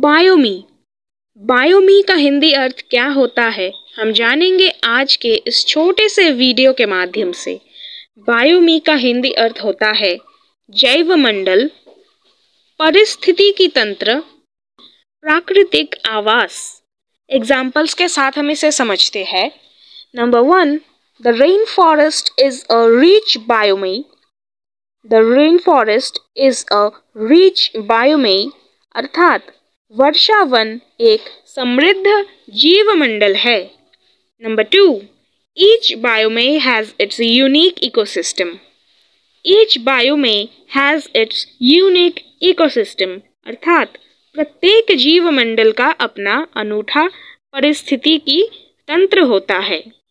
बायोमी बायोमी का हिंदी अर्थ क्या होता है हम जानेंगे आज के इस छोटे से वीडियो के माध्यम से बायोमी का हिंदी अर्थ होता है जैव मंडल परिस्थिति की तंत्र प्राकृतिक आवास एग्जाम्पल्स के साथ हम इसे समझते हैं number one the rain forest is a rich biome the rain forest is a rich biome अर्थात वर्षावन एक समृद्ध जीवमंडल है number two each biome has its unique ecosystem each biome has its unique ecosystem अर्थात प्रत्येक जीवमंडल का अपना अनूठा परिस्थिति की तंत्र होता है